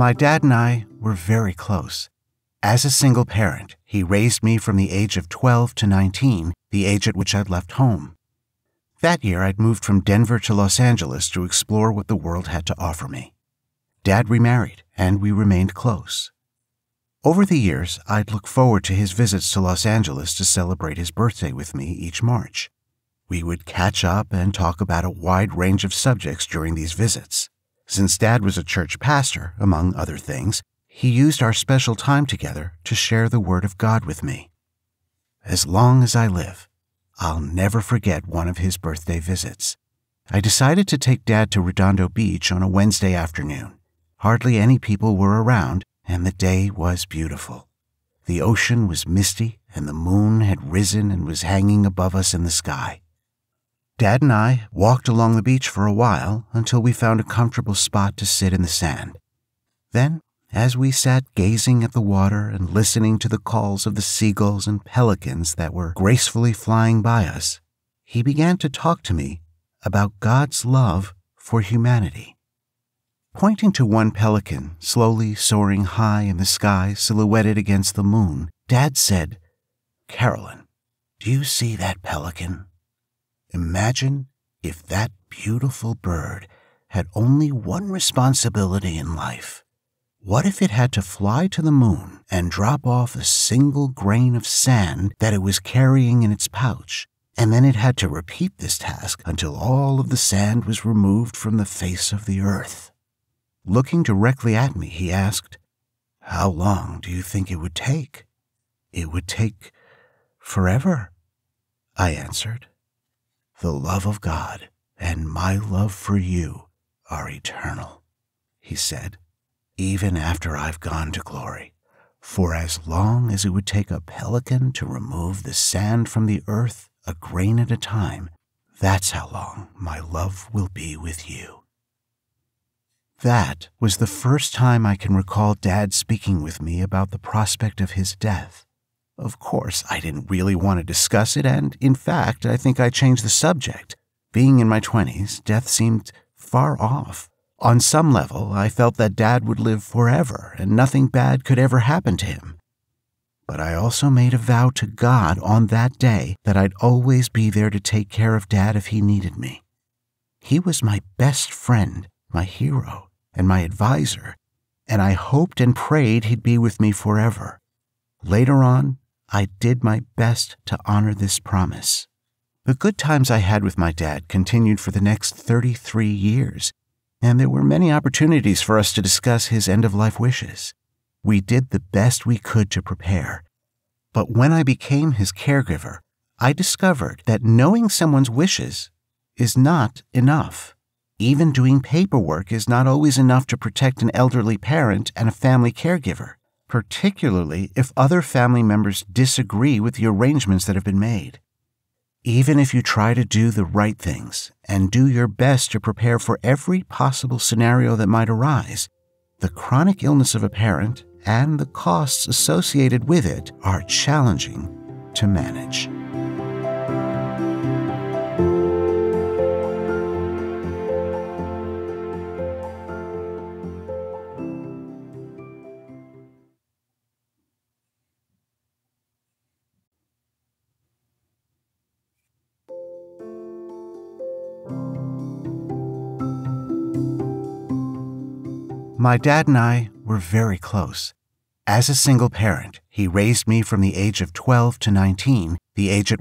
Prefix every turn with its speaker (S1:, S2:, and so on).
S1: My dad and I were very close. As a single parent, he raised me from the age of 12 to 19, the age at which I'd left home. That year, I'd moved from Denver to Los Angeles to explore what the world had to offer me. Dad remarried, and we remained close. Over the years, I'd look forward to his visits to Los Angeles to celebrate his birthday with me each March. We would catch up and talk about a wide range of subjects during these visits. Since Dad was a church pastor, among other things, he used our special time together to share the Word of God with me. As long as I live, I'll never forget one of his birthday visits. I decided to take Dad to Redondo Beach on a Wednesday afternoon. Hardly any people were around, and the day was beautiful. The ocean was misty, and the moon had risen and was hanging above us in the sky. Dad and I walked along the beach for a while until we found a comfortable spot to sit in the sand. Then, as we sat gazing at the water and listening to the calls of the seagulls and pelicans that were gracefully flying by us, he began to talk to me about God's love for humanity. Pointing to one pelican slowly soaring high in the sky, silhouetted against the moon, Dad said, Carolyn, do you see that pelican? Imagine if that beautiful bird had only one responsibility in life. What if it had to fly to the moon and drop off a single grain of sand that it was carrying in its pouch, and then it had to repeat this task until all of the sand was removed from the face of the earth? Looking directly at me, he asked, How long do you think it would take? It would take forever, I answered. The love of God and my love for you are eternal, he said, even after I've gone to glory. For as long as it would take a pelican to remove the sand from the earth a grain at a time, that's how long my love will be with you. That was the first time I can recall Dad speaking with me about the prospect of his death. Of course, I didn't really want to discuss it, and in fact, I think I changed the subject. Being in my 20s, death seemed far off. On some level, I felt that Dad would live forever and nothing bad could ever happen to him. But I also made a vow to God on that day that I'd always be there to take care of Dad if he needed me. He was my best friend, my hero, and my advisor, and I hoped and prayed he'd be with me forever. Later on, I did my best to honor this promise. The good times I had with my dad continued for the next 33 years, and there were many opportunities for us to discuss his end of life wishes. We did the best we could to prepare. But when I became his caregiver, I discovered that knowing someone's wishes is not enough. Even doing paperwork is not always enough to protect an elderly parent and a family caregiver particularly if other family members disagree with the arrangements that have been made. Even if you try to do the right things and do your best to prepare for every possible scenario that might arise, the chronic illness of a parent and the costs associated with it are challenging to manage. My dad and I were very close. As a single parent, he raised me from the age of 12 to 19, the age at